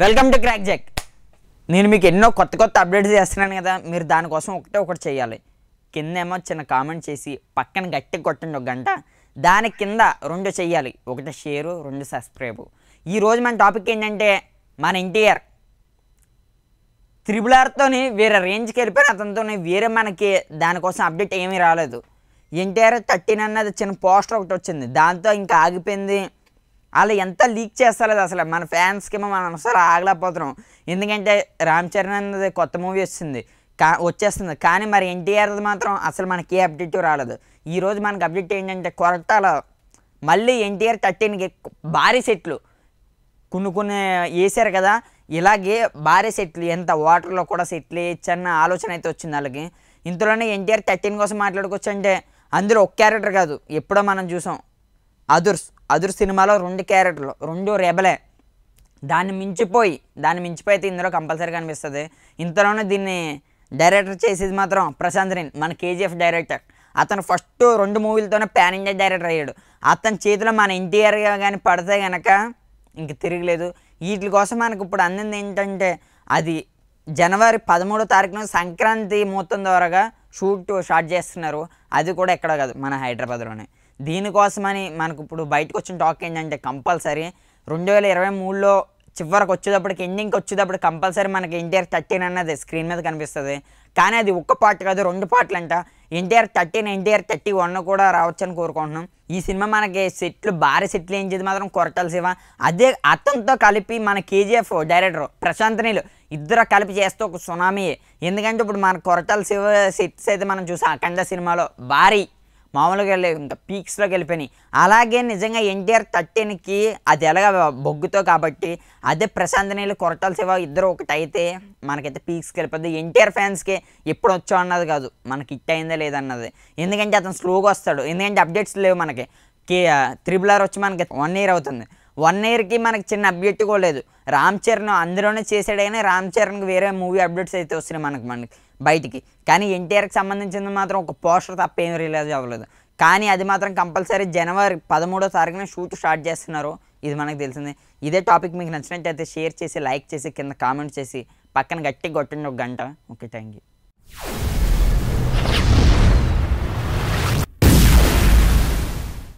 welcome to crack Jack నేను మీకు ఎన్నో కొత్త కొత్త అప్డేట్స్ చేస్తున్నాను కదా మీరు దానికోసం ఒకటే ఒకటి చేయాలి కిందేమో చిన్న కామెంట్ చేసి పక్కన గట్టి కొట్టండి ఒక గంట దాని కింద రెండు చేయాలి ఒకటి షేరు రెండు సబ్స్క్రైబు ఈరోజు మన టాపిక్ ఏంటంటే మన ఎన్టీఆర్ త్రిబుల్ ఆర్తోని వేరే రేంజ్కి వెళ్ళిపోయిన అతనితో వేరే మనకి దానికోసం అప్డేట్ ఏమీ రాలేదు ఎన్టీఆర్ థర్టీన్ అన్నది చిన్న పోస్టర్ ఒకటి వచ్చింది దాంతో ఇంకా ఆగిపోయింది వాళ్ళు ఎంత లీక్ చేస్తలేదు అసలు మన ఫ్యాన్స్కేమో మనం అసలు ఆగలేకపోతున్నాం ఎందుకంటే రామ్ చరణ్ అన్నది కొత్త మూవీ వచ్చింది కా వచ్చేస్తుంది కానీ మరి ఎన్టీఆర్ది మాత్రం అసలు మనకి ఏ అప్డేట్ రాలేదు ఈరోజు మనకు అప్డేట్ ఏంటంటే కొరటాల మళ్ళీ ఎన్టీఆర్ థర్టీన్కి భారీ సెట్లు కొన్ని కొన్ని వేసారు కదా ఇలాగే భారీ సెట్లు ఎంత వాటర్లో కూడా సెట్లు వేయచ్చు అన్న ఆలోచన అయితే వచ్చింది వాళ్ళకి ఇంతలోనే ఎన్టీఆర్ థర్టీన్ కోసం మాట్లాడుకోవచ్చు అంటే అందులో ఒక క్యారెక్టర్ కాదు ఎప్పుడో మనం చూసాం అదుర్స్ అదురు సినిమాలో రెండు క్యారెక్టర్లు రెండు రెబలే దాన్ని మించిపోయి దాన్ని మించిపోయి అయితే ఇందులో కంపల్సరీ కనిపిస్తుంది ఇంతలోనే దీన్ని డైరెక్టర్ చేసేది మాత్రం ప్రశాంత్ రిన్ మన కేజీఎఫ్ డైరెక్టర్ అతను ఫస్ట్ రెండు మూవీలతోనే ప్యాన్ ఇండియా డైరెక్టర్ అయ్యాడు అతని చేతిలో మన ఎన్టీఆర్ కానీ పడితే కనుక ఇంక తిరగలేదు వీటి కోసం మనకు ఇప్పుడు అందింది ఏంటంటే అది జనవరి పదమూడో తారీఖున సంక్రాంతి ముహూర్తం ద్వారాగా షూట్ స్టార్ట్ చేస్తున్నారు అది కూడా ఎక్కడ కాదు మన హైదరాబాద్లోనే దీనికోసమని మనకు ఇప్పుడు బయటకు వచ్చిన టాక్ ఏంటంటే కంపల్సరీ రెండు వేల ఇరవై మూడులో చివరికి వచ్చేటప్పటికి ఎండింగ్కి వచ్చేటప్పుడు కంపల్సరీ మనకి ఎన్టీఆర్ థర్టీన్ అన్నది స్క్రీన్ మీద కనిపిస్తుంది కానీ అది ఒక్క పార్ట్ కాదు రెండు పార్ట్లు అంట NTR thirteen NTR thirty one కూడా రావచ్చని కోరుకుంటున్నాం ఈ సినిమా మనకి సెట్లు భారీ సెట్లు ఏం చేసి మాత్రం కొరటల శివ అదే అతనితో కలిపి మన కేజీఎఫ్ డైరెక్టర్ ప్రశాంత్ నీల్ ఇద్దరు కలిపి చేస్తే ఒక సునామీ ఎందుకంటే ఇప్పుడు మన కొరటల శివ సెట్స్ అయితే మనం చూసాం అఖండ సినిమాలో భారీ మామూలుగా వెళ్ళి ఇంకా పీక్స్లోకి వెళ్ళిపోయినాయి అలాగే నిజంగా ఎన్టీఆర్ థర్టీన్కి అది ఎలాగ బొగ్గుతో కాబట్టి అదే ప్రశాంత్ నీళ్ళు కొరటాల శివ ఇద్దరు ఒకటైతే మనకైతే పీక్స్కి వెళ్ళిపోద్ది ఎన్టీఆర్ ఫ్యాన్స్కి ఎప్పుడు వచ్చో అన్నది కాదు మనకి హిట్ అయిందా లేదన్నది ఎందుకంటే అతను స్లోగా వస్తాడు ఎందుకంటే అప్డేట్స్ లేవు మనకి కే త్రిబుల్ ఆర్ వచ్చి మనకి వన్ ఇయర్ అవుతుంది వన్ ఇయర్కి మనకి చిన్న అప్డేట్ కూడా లేదు రామ్ చరణ్ అందులోనే చేసాడైనా కానీ రామ్ చరణ్కి వేరే మూవీ అప్డేట్స్ అయితే వస్తున్నాయి మనకి మనకి బయటికి కానీ ఎన్టీఆర్కి సంబంధించింది మాత్రం ఒక పోస్టర్ తప్ప ఏం రిలీజ్ అవ్వలేదు కానీ అది మాత్రం కంపల్సరీ జనవరి పదమూడో తారీఖున షూట్ స్టార్ట్ చేస్తున్నారు ఇది మనకు తెలిసిందే ఇదే టాపిక్ మీకు నచ్చినట్టయితే షేర్ చేసి లైక్ చేసి కింద కామెంట్ చేసి పక్కన గట్టి కొట్టండి ఒక గంట ఓకే థ్యాంక్ యూ